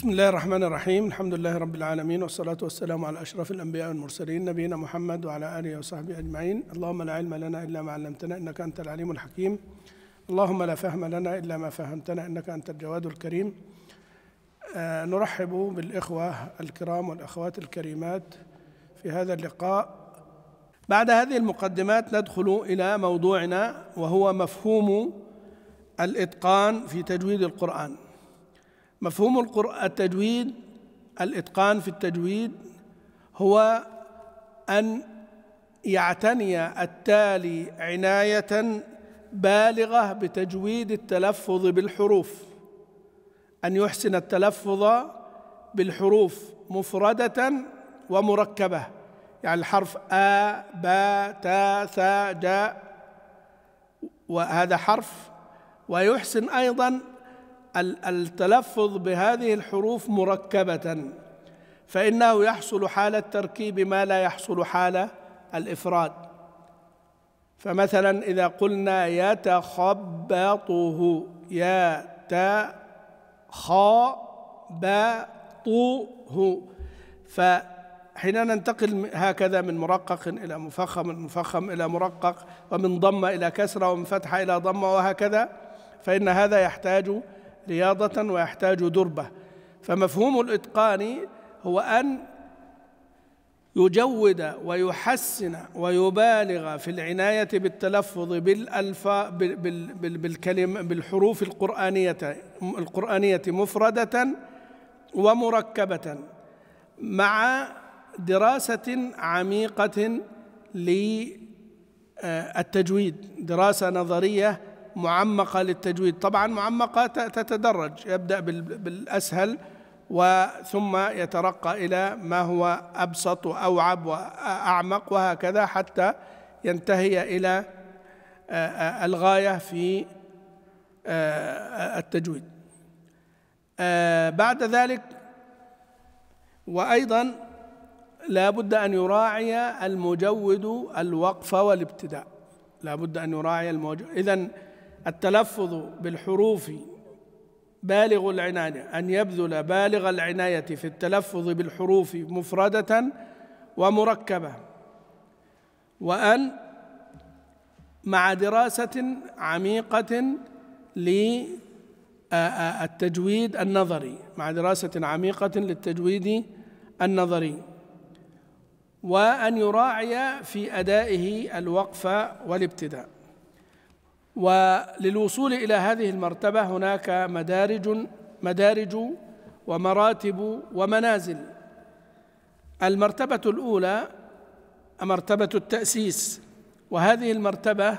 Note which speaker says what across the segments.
Speaker 1: بسم الله الرحمن الرحيم الحمد لله رب العالمين والصلاة والسلام على أشرف الأنبياء والمرسلين نبينا محمد وعلى آله وصحبه أجمعين اللهم لا علم لنا إلا ما علمتنا إنك أنت العليم الحكيم اللهم لا فهم لنا إلا ما فهمتنا إنك أنت الجواد الكريم آه نرحب بالإخوة الكرام والأخوات الكريمات في هذا اللقاء بعد هذه المقدمات ندخل إلى موضوعنا وهو مفهوم الإتقان في تجويد القرآن مفهوم التجويد الاتقان في التجويد هو ان يعتني التالي عنايه بالغه بتجويد التلفظ بالحروف ان يحسن التلفظ بالحروف مفرده ومركبه يعني الحرف آ با تا ثا ج وهذا حرف ويحسن أيضا التلفظ بهذه الحروف مركبة فإنه يحصل حال التركيب ما لا يحصل حال الإفراد فمثلا إذا قلنا يتخبطه ه فحين ننتقل هكذا من مرقق إلى مفخم من مفخم إلى مرقق ومن ضمة إلى كسرة ومن فتحة إلى ضمة وهكذا فإن هذا يحتاج رياضة ويحتاج دربة فمفهوم الإتقان هو أن يجود ويحسن ويبالغ في العناية بالتلفظ بالألفا بالكلم بالحروف القرآنية القرآنية مفردة ومركبة مع دراسة عميقة للتجويد دراسة نظرية معمقة للتجويد طبعا معمقة تتدرج يبدأ بالأسهل وثم يترقى إلى ما هو أبسط وأوعب وأعمق وهكذا حتى ينتهي إلى الغاية في التجويد بعد ذلك وأيضا لا بد أن يراعي المجود الوقف والابتداء لا بد أن يراعي المجود إذن التلفظ بالحروف بالغ العناية أن يبذل بالغ العناية في التلفظ بالحروف مفردة ومركبة وأن مع دراسة عميقة للتجويد النظري مع دراسة عميقة للتجويد النظري وأن يراعي في أدائه الوقف والابتداء وللوصول الى هذه المرتبه هناك مدارج مدارج ومراتب ومنازل المرتبه الاولى مرتبه التاسيس وهذه المرتبه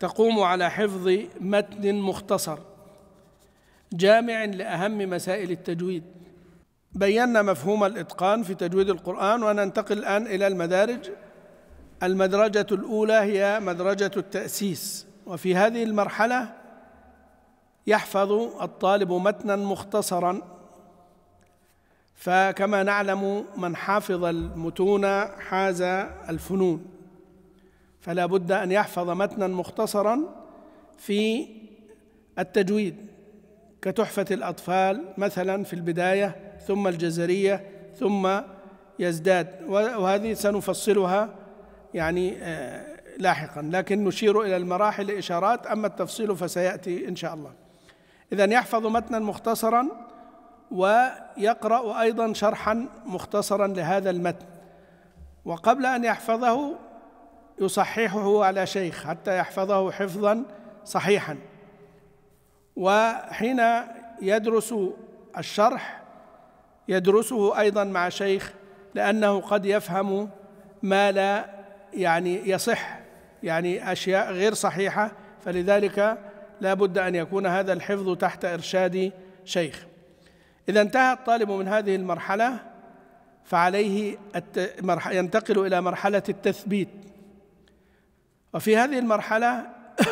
Speaker 1: تقوم على حفظ متن مختصر جامع لاهم مسائل التجويد بينا مفهوم الاتقان في تجويد القران وننتقل الان الى المدارج المدرجه الاولى هي مدرجه التاسيس وفي هذه المرحلة يحفظ الطالب متنا مختصرا فكما نعلم من حافظ المتون حاز الفنون فلا بد أن يحفظ متنا مختصرا في التجويد كتحفة الأطفال مثلا في البداية ثم الجزرية ثم يزداد وهذه سنفصلها يعني آه، لاحقا لكن نشير إلى المراحل إشارات أما التفصيل فسيأتي إن شاء الله إذا يحفظ متنا مختصرا ويقرأ أيضا شرحا مختصرا لهذا المتن وقبل أن يحفظه يصححه على شيخ حتى يحفظه حفظا صحيحا وحين يدرس الشرح يدرسه ايضا مع شيخ لانه قد يفهم ما لا يعني يصح يعني أشياء غير صحيحة فلذلك لا بد أن يكون هذا الحفظ تحت إرشاد شيخ إذا انتهى الطالب من هذه المرحلة فعليه ينتقل إلى مرحلة التثبيت وفي هذه المرحلة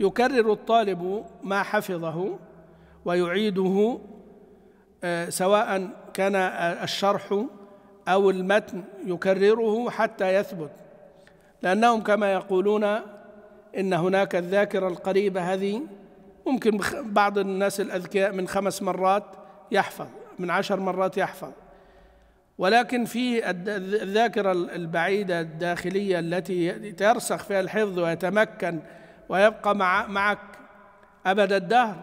Speaker 1: يكرر الطالب ما حفظه ويعيده آه، سواء كان الشرح أو المتن يكرره حتى يثبت لأنهم كما يقولون إن هناك الذاكرة القريبة هذه ممكن بعض الناس الأذكياء من خمس مرات يحفظ من عشر مرات يحفظ ولكن في الذاكرة البعيدة الداخلية التي ترسخ فيها الحفظ ويتمكن ويبقى مع معك أبد الدهر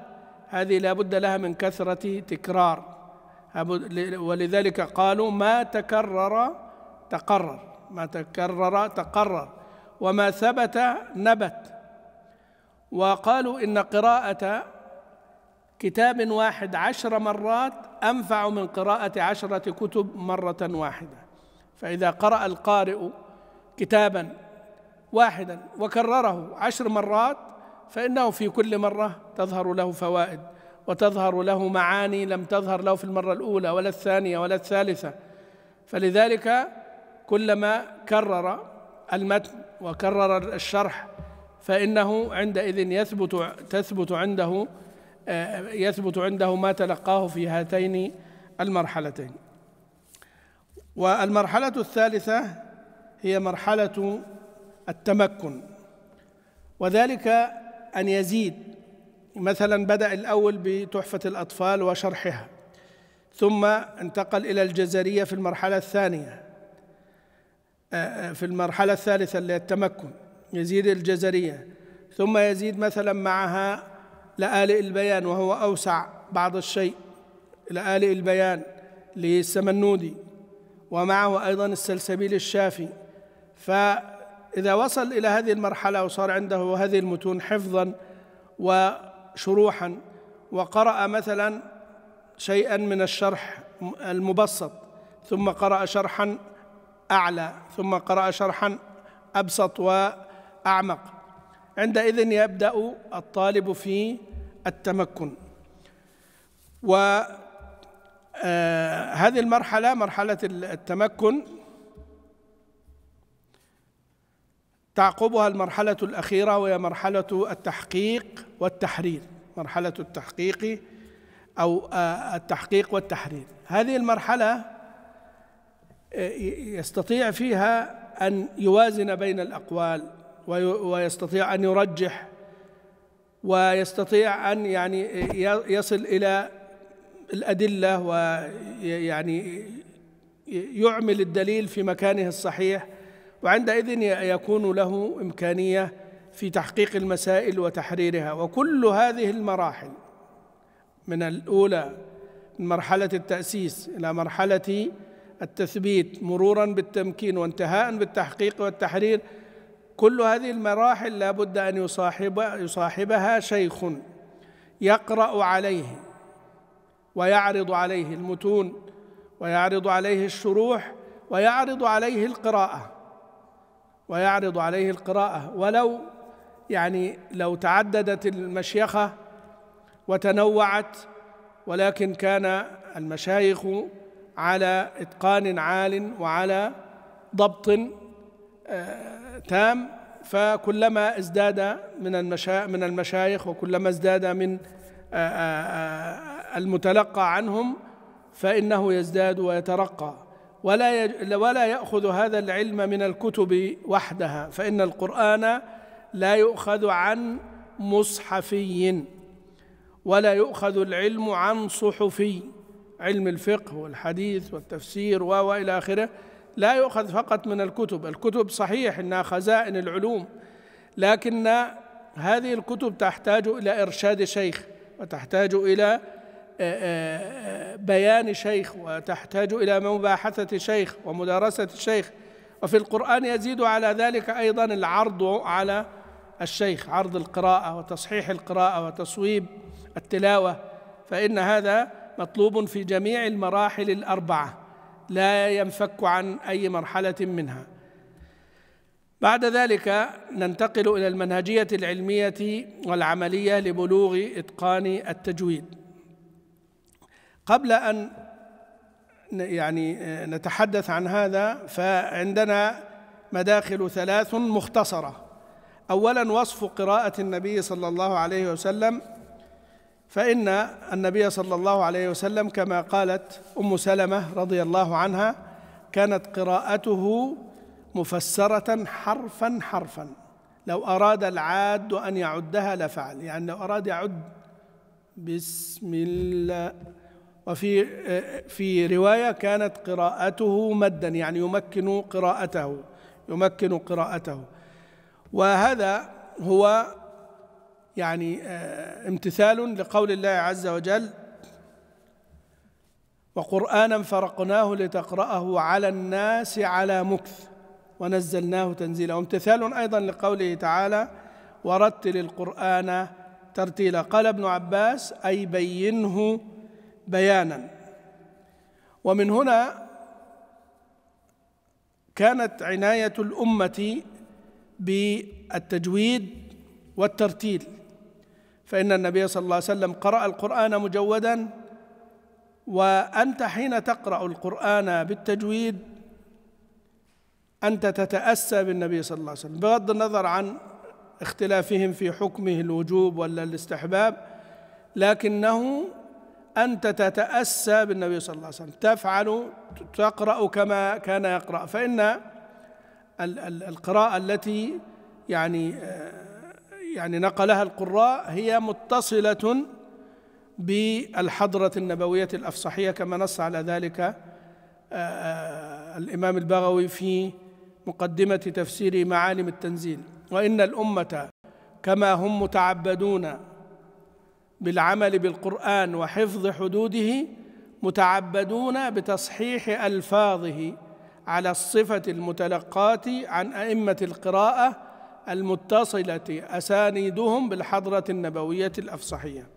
Speaker 1: هذه لابد لها من كثرة تكرار ولذلك قالوا ما تكرر تقرر ما تكرر تقرر وما ثبت نبت وقالوا إن قراءة كتاب واحد عشر مرات أنفع من قراءة عشرة كتب مرة واحدة فإذا قرأ القارئ كتابا واحدا وكرره عشر مرات فإنه في كل مرة تظهر له فوائد وتظهر له معاني لم تظهر له في المرة الأولى ولا الثانية ولا الثالثة فلذلك كلما كرر المتن وكرر الشرح فإنه عندئذ يثبت تثبت عنده آه، يثبت عنده ما تلقاه في هاتين المرحلتين والمرحلة الثالثة هي مرحلة التمكن وذلك أن يزيد مثلا بدأ الأول بتحفة الأطفال وشرحها ثم انتقل إلى الجزرية في المرحلة الثانية في المرحلة الثالثة اللي التمكن يزيد الجزرية ثم يزيد مثلا معها لآلئ البيان وهو أوسع بعض الشيء لآلئ البيان للسمنودي ومعه أيضا السلسبيل الشافي فإذا وصل إلى هذه المرحلة وصار عنده هذه المتون حفظا وشروحا وقرأ مثلا شيئا من الشرح المبسط ثم قرأ شرحا أعلى ثم قرأ شرحا أبسط وأعمق عندئذ يبدأ الطالب في التمكن وهذه آه، المرحلة مرحلة التمكن تعقبها المرحلة الأخيرة وهي مرحلة التحقيق والتحرير مرحلة التحقيق أو آه، التحقيق والتحرير هذه المرحلة يستطيع فيها أن يوازن بين الأقوال ويستطيع أن يرجح ويستطيع أن يعني يصل إلى الأدلة ويعني يعمل الدليل في مكانه الصحيح وعندئذ يكون له إمكانية في تحقيق المسائل وتحريرها وكل هذه المراحل من الأولى من مرحلة التأسيس إلى مرحلة التثبيت مرورا بالتمكين وانتهاء بالتحقيق والتحرير كل هذه المراحل لا بد أن يصاحب يصاحبها شيخ يقرأ عليه ويعرض عليه المتون ويعرض عليه الشروح ويعرض عليه القراءة ويعرض عليه القراءة ولو يعني لو تعددت المشيخة وتنوعت ولكن كان المشايخ على اتقان عال وعلى ضبط آه، تام فكلما ازداد من من المشايخ وكلما ازداد من آه، آه، المتلقى عنهم فانه يزداد ويترقى ولا ولا ياخذ هذا العلم من الكتب وحدها فان القران لا يؤخذ عن مصحفي ولا يؤخذ العلم عن صحفي علم الفقه والحديث والتفسير والى اخره لا يؤخذ فقط من الكتب الكتب صحيح انها خزائن العلوم لكن هذه الكتب تحتاج الى ارشاد شيخ وتحتاج الى بيان شيخ وتحتاج الى مباحثه شيخ ومدارسه شيخ وفي القران يزيد على ذلك ايضا العرض على الشيخ عرض القراءه وتصحيح القراءه وتصويب التلاوه فان هذا مطلوب في جميع المراحل الاربعه لا ينفك عن اي مرحله منها بعد ذلك ننتقل الى المنهجيه العلميه والعمليه لبلوغ اتقان التجويد قبل ان يعني آه، نتحدث عن هذا فعندنا مداخل ثلاث مختصره اولا وصف قراءه النبي صلى الله عليه وسلم فإن النبي صلى الله عليه وسلم كما قالت أم سلمة رضي الله عنها كانت قراءته مفسرة حرفا حرفا لو أراد العاد أن يعدها لفعل يعني لو أراد يعد بسم الله وفي في رواية كانت قراءته مدا يعني يمكن قراءته يمكن قراءته وهذا هو يعني آه، امتثال لقول الله عز وجل وقرانا فرقناه لتقراه على الناس على مكث ونزلناه تنزيلا وامتثال ايضا لقوله تعالى ورتل القران ترتيلا قال ابن عباس اي بينه بيانا ومن هنا كانت عنايه الامه بالتجويد والترتيل فإن النبي صلى الله عليه وسلم قرأ القرآن مجودا وأنت حين تقرأ القرآن بالتجويد أنت تتأسى بالنبي صلى الله عليه وسلم بغض النظر عن اختلافهم في حكمه الوجوب ولا الاستحباب لكنه أنت تتأسى بالنبي صلى الله عليه وسلم تفعل تقرأ كما كان يقرأ فإن القراءة التي يعني آه، يعني نقلها القراء هي متصلة بالحضرة النبوية الأفصحية كما نص على ذلك آه، آه، الإمام البغوي في مقدمة تفسير معالم التنزيل وإن الأمة كما هم متعبدون بالعمل بالقرآن وحفظ حدوده متعبدون بتصحيح ألفاظه على الصفة المتلقاة عن أئمة القراءة المتصلة أسانيدهم بالحضرة النبوية الأفصحية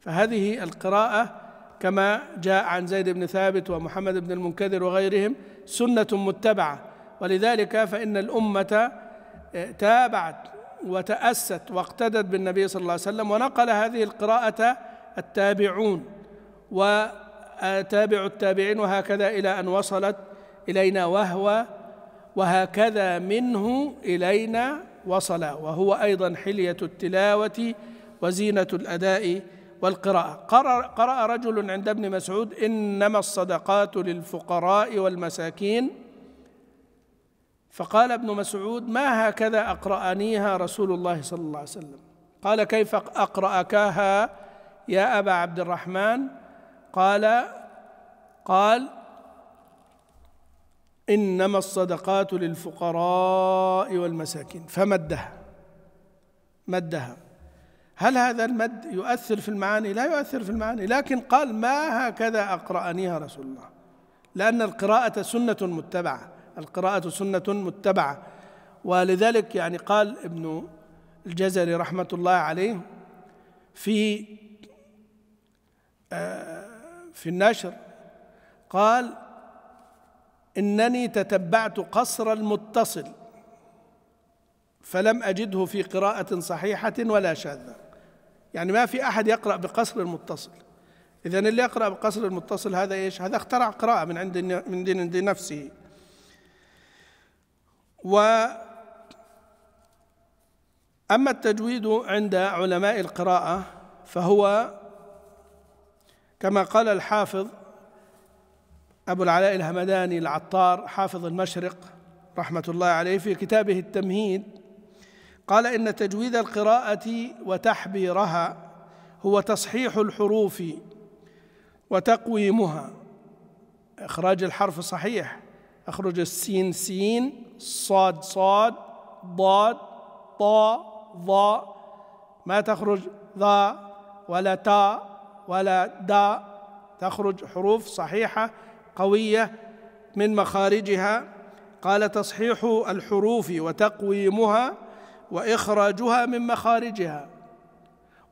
Speaker 1: فهذه القراءة كما جاء عن زيد بن ثابت ومحمد بن المنكدر وغيرهم سنة متبعة ولذلك فإن الأمة تابعت وتأست واقتدت بالنبي صلى الله عليه وسلم ونقل هذه القراءة التابعون وتابع التابعين وهكذا إلى أن وصلت إلينا وهو وهكذا منه إلينا وصل وهو أيضا حلية التلاوة وزينة الأداء والقراءة قرأ رجل عند ابن مسعود إنما الصدقات للفقراء والمساكين فقال ابن مسعود ما هكذا أقرأنيها رسول الله صلى الله عليه وسلم قال كيف أقرأكها يا أبا عبد الرحمن قال قال انما الصدقات للفقراء والمساكين فمدها مدها هل هذا المد يؤثر في المعاني لا يؤثر في المعاني لكن قال ما هكذا اقرانيها رسول الله لان القراءه سنه متبعه القراءه سنه متبعه ولذلك يعني قال ابن الجزري رحمه الله عليه في آه، في النشر قال انني تتبعت قصر المتصل فلم اجده في قراءه صحيحه ولا شاذه يعني ما في احد يقرا بقصر المتصل اذا اللي يقرا بقصر المتصل هذا ايش هذا اخترع قراءه من عند من دين عند نفسه و اما التجويد عند علماء القراءه فهو كما قال الحافظ أبو العلاء الهمداني العطار حافظ المشرق رحمة الله عليه في كتابه التمهيد قال إن تجويد القراءة وتحبيرها هو تصحيح الحروف وتقويمها إخراج الحرف صحيح أخرج السين سين صاد صاد ضاد طا ضا ما تخرج ضا ولا تا ولا دا تخرج حروف صحيحة قويه من مخارجها قال تصحيح الحروف وتقويمها واخراجها من مخارجها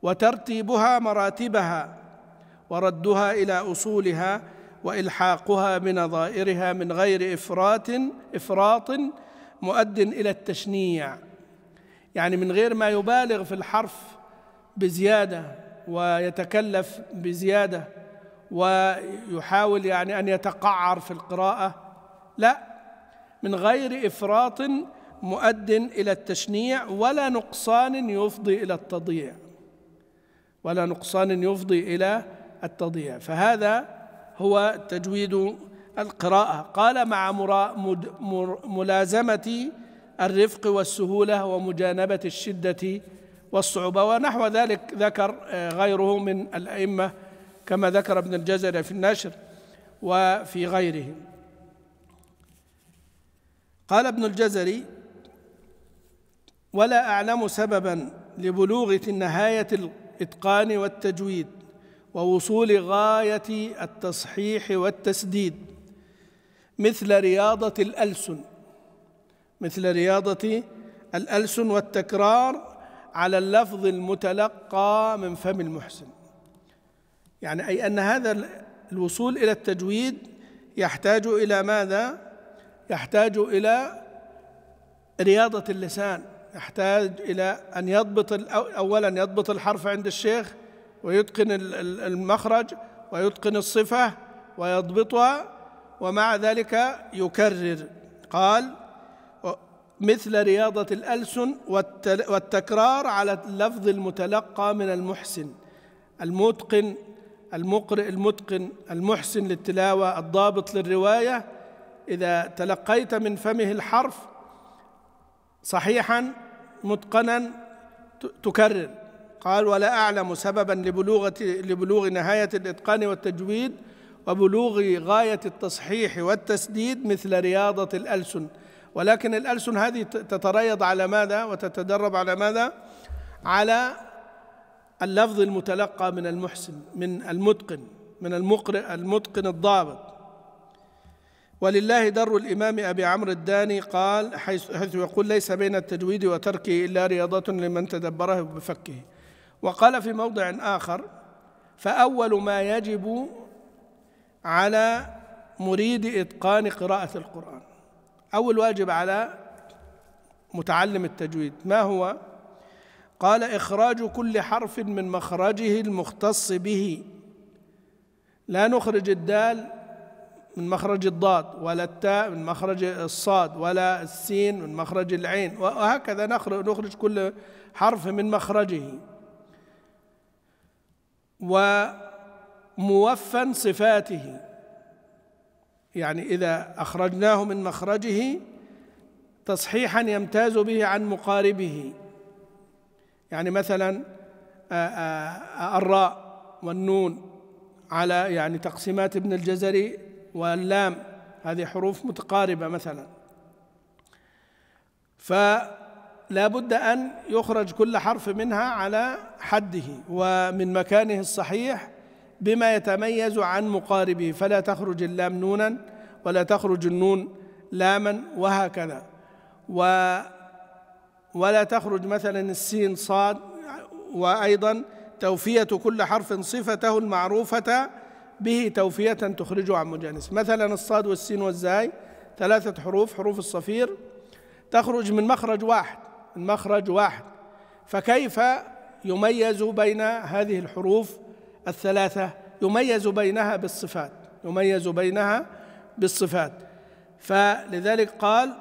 Speaker 1: وترتيبها مراتبها وردها الى اصولها والحاقها بنظائرها من غير افراط افراط مؤد الى التشنيع يعني من غير ما يبالغ في الحرف بزياده ويتكلف بزياده ويحاول يعني ان يتقعر في القراءه لا من غير افراط مؤد الى التشنيع ولا نقصان يفضي الى التضييع ولا نقصان يفضي الى التضييع فهذا هو تجويد القراءه قال مع ملازمه الرفق والسهوله ومجانبه الشده والصعوبه ونحو ذلك ذكر آه، غيره من الائمه كما ذكر ابن الجزري في النشر وفي غيره قال ابن الجزري ولا أعلم سببا لبلوغ نهاية الإتقان والتجويد ووصول غاية التصحيح والتسديد مثل رياضة الألسن مثل رياضة الألسن والتكرار على اللفظ المتلقى من فم المحسن يعني أي أن هذا الوصول إلى التجويد يحتاج إلى ماذا؟ يحتاج إلى رياضة اللسان يحتاج إلى أن يضبط أولا يضبط الحرف عند الشيخ ويتقن المخرج ويتقن الصفة ويضبطها ومع ذلك يكرر قال مثل رياضة الألسن والتكرار على اللفظ المتلقى من المحسن المتقن المقرئ المتقن المحسن للتلاوه الضابط للروايه اذا تلقيت من فمه الحرف صحيحا متقنا تكرر قال ولا اعلم سببا لبلوغه لبلوغ نهايه الاتقان والتجويد وبلوغ غايه التصحيح والتسديد مثل رياضه الالسن ولكن الألسن هذه تتريض على ماذا وتتدرب على ماذا على اللفظ المتلقى من المحسن من المتقن من المقرئ المتقن الضابط ولله در الإمام أبي عمرو الداني قال حيث, حيث يقول ليس بين التجويد وتركه إلا رياضة لمن تدبره بفكه وقال في موضع آخر فأول ما يجب على مريد إتقان قراءة القرآن أول واجب على متعلم التجويد ما هو؟ قال إخراج كل حرف من مخرجه المختص به لا نخرج الدال من مخرج الضاد ولا التاء من مخرج الصاد ولا السين من مخرج العين وهكذا نخرج كل حرف من مخرجه وموفى صفاته يعني إذا أخرجناه من مخرجه تصحيحا يمتاز به عن مقاربه يعني مثلا الراء والنون على يعني تقسيمات ابن الجزري واللام هذه حروف متقاربة مثلا فلا بد أن يخرج كل حرف منها على حده ومن مكانه الصحيح بما يتميز عن مقاربه فلا تخرج اللام نونا ولا تخرج النون لاما وهكذا و ولا تخرج مثلا السين صاد وأيضا توفية كل حرف صفته المعروفة به توفية تخرجه عن مجانس مثلا الصاد والسين والزاي ثلاثة حروف حروف الصفير تخرج من مخرج واحد من مخرج واحد فكيف يميز بين هذه الحروف الثلاثة يميز بينها بالصفات يميز بينها بالصفات فلذلك قال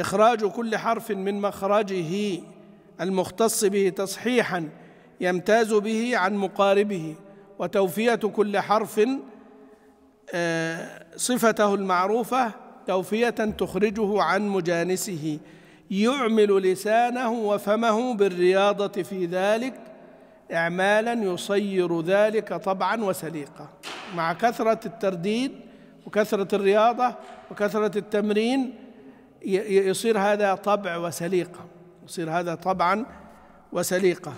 Speaker 1: إخراج كل حرف من مخرجه المختص به تصحيحا يمتاز به عن مقاربه وتوفية كل حرف آه، صفته المعروفة توفية تخرجه عن مجانسه يعمل لسانه وفمه بالرياضة في ذلك إعمالا يصير ذلك طبعا وسليقة مع كثرة الترديد وكثرة الرياضة وكثرة التمرين يصير هذا طبع وسليقة يصير هذا طبعا وسليقة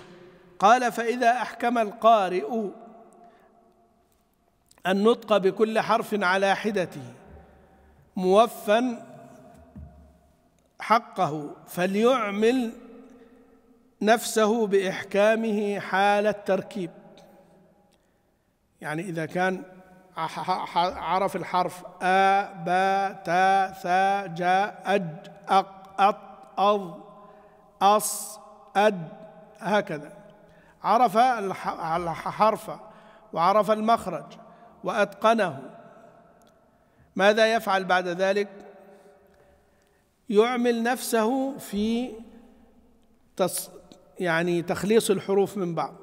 Speaker 1: قال فإذا أحكم القارئ النطق بكل حرف على حدته موفا حقه فليعمل نفسه باحكامه حال التركيب يعني اذا كان عرف الحرف آ با تا ثا جا أج أق أط أض أص أد هكذا عرف الحرف وعرف المخرج وأتقنه ماذا يفعل بعد ذلك يعمل نفسه في تص يعني تخليص الحروف من بعض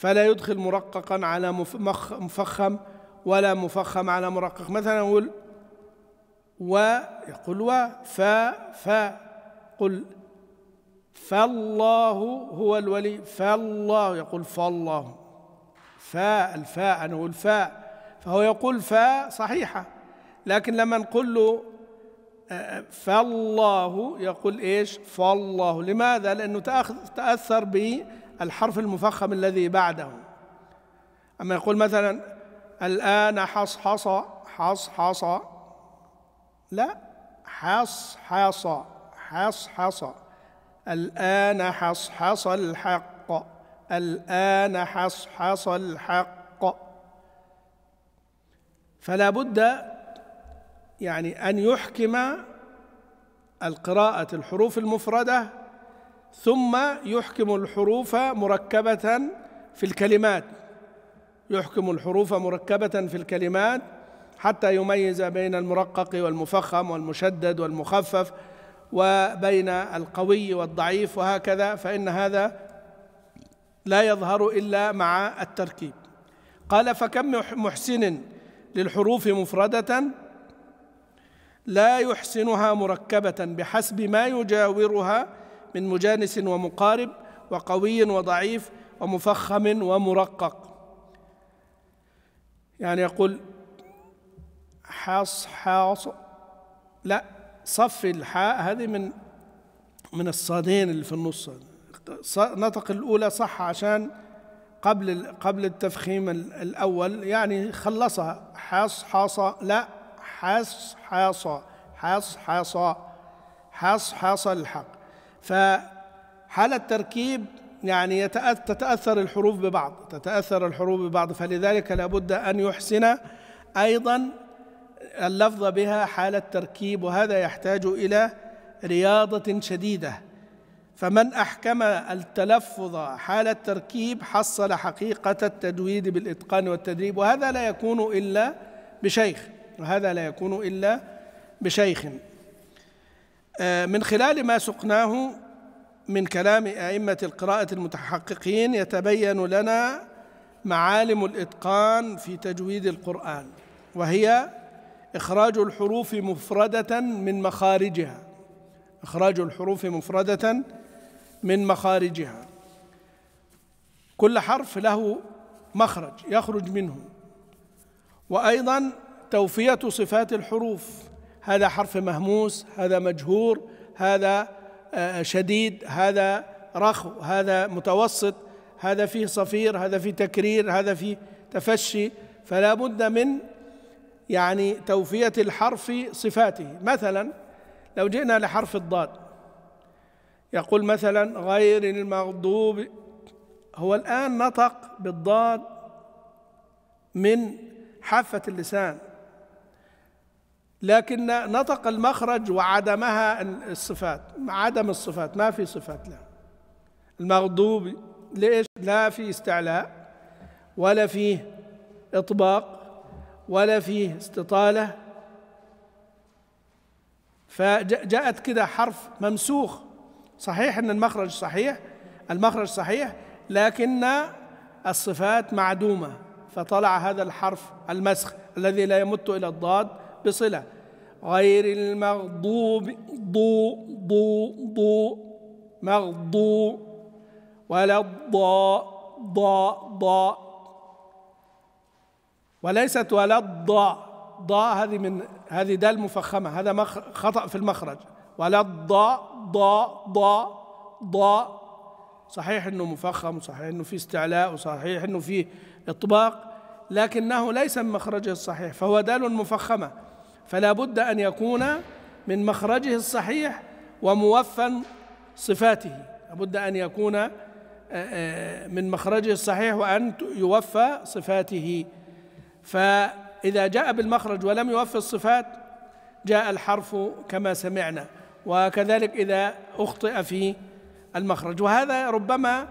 Speaker 1: فلا يدخل مرققا على مفخم ولا مفخم على مرقق مثلا يقول و يقول و ف ف قل فالله هو الولي فالله يقول فالله فاء الفاء أنا أقول فاء فهو يقول فاء صحيحة لكن لما نقول له آه، آه، فالله يقول ايش فالله لماذا لأنه تأثر به الحرف المفخم الذي بعده أما يقول مثلا الآن حصحص حصحص لا حصحص حصحص الآن حصحص الحق الآن حصحص الحق فلا بد يعني أن يحكم القراءة الحروف المفردة ثم يحكم الحروف مركبة في الكلمات يحكم الحروف مركبة في الكلمات حتى يميز بين المرقق والمفخم والمشدد والمخفف وبين القوي والضعيف وهكذا فإن هذا لا يظهر إلا مع التركيب قال فكم محسن للحروف مفردة لا يحسنها مركبة بحسب ما يجاورها من مجانس ومقارب وقوي وضعيف ومفخم ومرقق يعني يقول حاص حاص لا صف الحاء هذه من من الصادين اللي في النص نطق الأولى صح عشان قبل قبل التفخيم الأول يعني خلصها حاص حاصة لا حاص حاصة حاص حاصة حاص حاصة الحق فحال التركيب يعني تتأثر الحروف ببعض تتأثر الحروف ببعض فلذلك لابد أن يحسن أيضا اللفظ بها حال التركيب وهذا يحتاج إلى رياضة شديدة فمن أحكم التلفظ حال التركيب حصل حقيقة التجويد بالإتقان والتدريب وهذا لا يكون إلا بشيخ وهذا لا يكون إلا بشيخ آه، من خلال ما سقناه من كلام أئمة القراءة المتحققين يتبين لنا معالم الإتقان في تجويد القرآن وهي إخراج الحروف مفردة من مخارجها إخراج الحروف مفردة من مخارجها كل حرف له مخرج يخرج منه وأيضا توفية صفات الحروف هذا حرف مهموس هذا مجهور هذا آه، شديد هذا رخو هذا متوسط هذا فيه صفير هذا فيه تكرير هذا فيه تفشي فلا بد من يعني توفية الحرف صفاته مثلا لو جئنا لحرف الضاد يقول مثلا غير المغضوب هو الآن نطق بالضاد من حافة اللسان لكن نطق المخرج وعدمها الصفات عدم الصفات ما في صفات له المغضوب ليش لا في استعلاء ولا فيه اطباق ولا فيه استطاله فجاءت كده حرف ممسوخ صحيح ان المخرج صحيح المخرج صحيح لكن الصفات معدومه فطلع هذا الحرف المسخ الذي لا يمت الى الضاد بصلة غير المغضوب ضو ضو ضو مغضو ولا الضاء ضاء ضاء وليست ولا الضاء ضاء هذه من هذه دال مفخمة هذا خطأ في المخرج ولا الضاء ضاء ضاء ضاء صحيح انه مفخم وصحيح انه في استعلاء وصحيح انه في اطباق لكنه ليس من مخرجه الصحيح فهو دال مفخمه فلا بد ان يكون من مخرجه الصحيح وموفى صفاته لابد ان يكون آه، آه، من مخرجه الصحيح وان يوفى صفاته فاذا جاء بالمخرج ولم يوفي الصفات جاء الحرف كما سمعنا وكذلك اذا اخطئ في المخرج وهذا ربما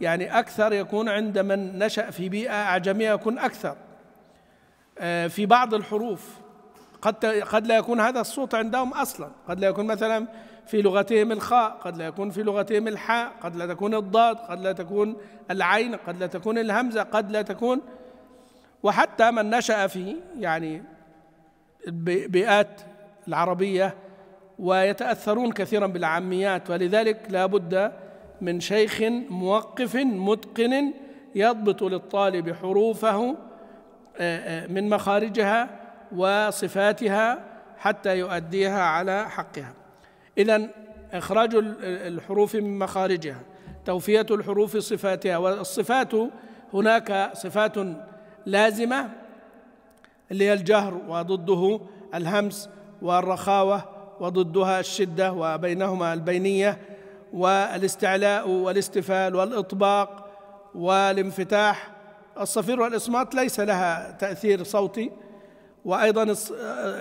Speaker 1: يعني اكثر يكون عند من نشا في بيئه اعجميه يكون اكثر آه، في بعض الحروف قد قد لا يكون هذا الصوت عندهم اصلا قد لا يكون مثلا في لغتهم الخاء قد لا يكون في لغتهم الحاء قد لا تكون الضاد قد لا تكون العين قد لا تكون الهمزه قد لا تكون وحتى من نشا في يعني بيئات العربيه ويتاثرون كثيرا بالعاميات ولذلك لا بد من شيخ موقف متقن يضبط للطالب حروفه من مخارجها وصفاتها حتى يؤديها على حقها اذا اخراج الحروف من مخارجها توفيه الحروف صفاتها والصفات هناك صفات لازمه اللي هي الجهر وضده الهمس والرخاوه وضدها الشده وبينهما البينيه والاستعلاء والاستفال والاطباق والانفتاح الصفير والإصمات ليس لها تأثير صوتي وأيضا آه، آه،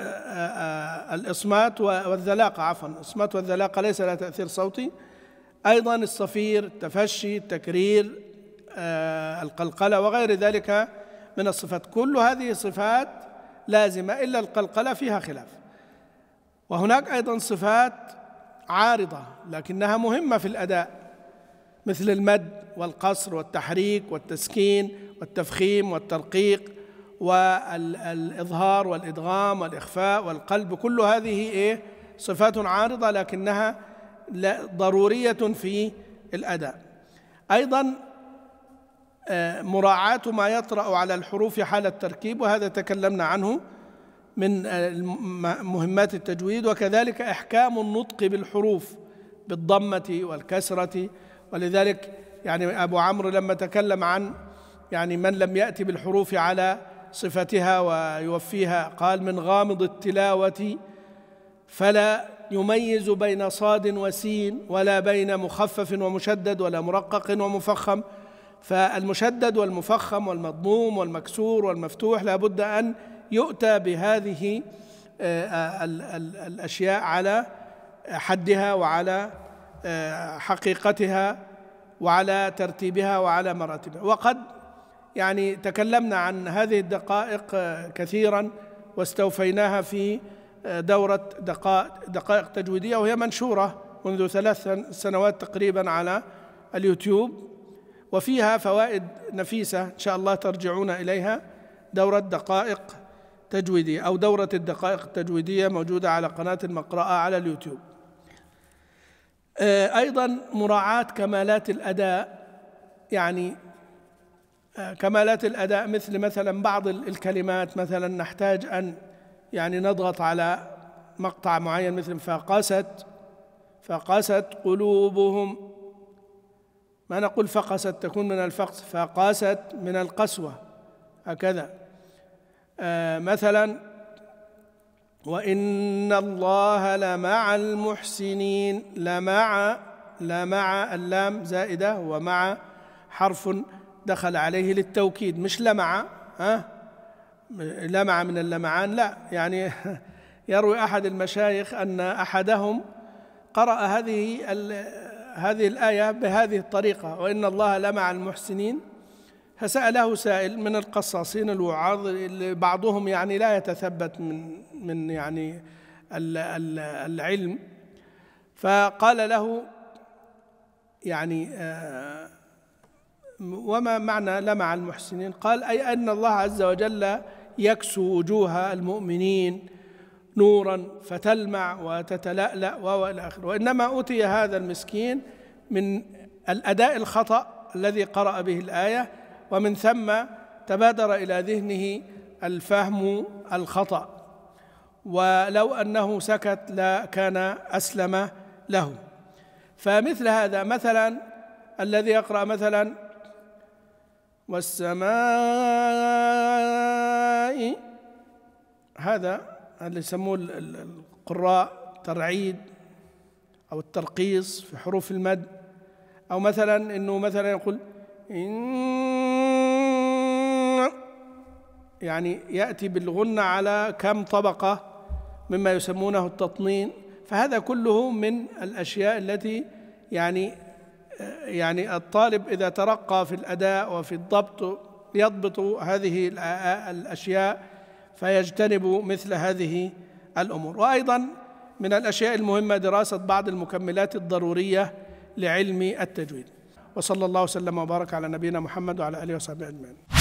Speaker 1: آه، الإصمات والذلاقة عفوا الإصمات والذلاقة ليس لها تأثير صوتي أيضا الصفير التفشي التكرير القلقلة وغير ذلك من الصفات كل هذه صفات لازمة إلا القلقلة فيها خلاف وهناك أيضا صفات عارضة لكنها مهمة في الأداء مثل المد والقصر والتحريك والتسكين والتفخيم والترقيق والإظهار والإدغام والإخفاء والقلب كل هذه إيه صفات عارضة لكنها ضرورية في الأداء أيضا آه، مراعاة ما يطرأ على الحروف حال التركيب وهذا تكلمنا عنه من آه، مهمات التجويد وكذلك إحكام النطق بالحروف بالضمة والكسرة ولذلك يعني أبو عمرو لما تكلم عن يعني من لم يأتي بالحروف على صفتها ويوفيها قال من غامض التلاوة فلا يميز بين صاد وسين ولا بين مخفف ومشدد ولا مرقق ومفخم فالمشدد والمفخم والمضموم والمكسور والمفتوح لا بد أن يؤتى بهذه آه، الأشياء على حدها وعلى آه، حقيقتها وعلى ترتيبها وعلى مراتبها وقد يعني تكلمنا عن هذه الدقائق كثيرا واستوفيناها في دورة دقائق, دقائق تجويدية وهي منشورة منذ ثلاث سنوات تقريبا على اليوتيوب وفيها فوائد نفيسة إن شاء الله ترجعون إليها دورة دقائق تجويدية أو دورة الدقائق التجويدية موجودة على قناة المقرأة على اليوتيوب آه، أيضا مراعاة كمالات الأداء يعني كمالات الأداء مثل مثلا بعض الكلمات مثلا نحتاج أن يعني نضغط على مقطع معين مثل فقست فقست قلوبهم ما نقول فقست تكون من الفقس فقست من القسوة هكذا آه مثلا وإن الله لمع المحسنين لمع لمع اللام زائدة ومع حرف دخل عليه للتوكيد مش لمع ها لمع من اللمعان لا يعني يروي احد المشايخ ان احدهم قرأ هذه هذه الآية بهذه الطريقة وإن الله لمع المحسنين فسأله سائل من القصاصين الوعاظ بعضهم يعني لا يتثبت من من يعني العلم فقال له يعني آه وما معنى لمع المحسنين قال أي أن الله عز وجل يكسو وجوه المؤمنين نورا فتلمع وتتلألأ وإلى آخره وإنما أوتي هذا المسكين من الأداء الخطأ الذي قرأ به الآية ومن ثم تبادر إلى ذهنه الفهم الخطأ ولو أنه سكت لكان أسلم له فمثل هذا مثلا الذي يقرأ مثلا والسماء هذا اللي يسموه القراء ترعيد أو الترقيص في حروف المد أو مثلا أنه مثلا يقول إن يعني يأتي بالغنة على كم طبقة مما يسمونه التطنين فهذا كله من الأشياء التي يعني يعني الطالب اذا ترقى في الاداء وفي الضبط يضبط هذه آه، الاشياء فيجتنب مثل هذه الامور وايضا من الاشياء المهمه دراسه بعض المكملات الضروريه لعلم التجويد وصلى الله وسلم وبارك على نبينا محمد وعلى اله وصحبه اجمعين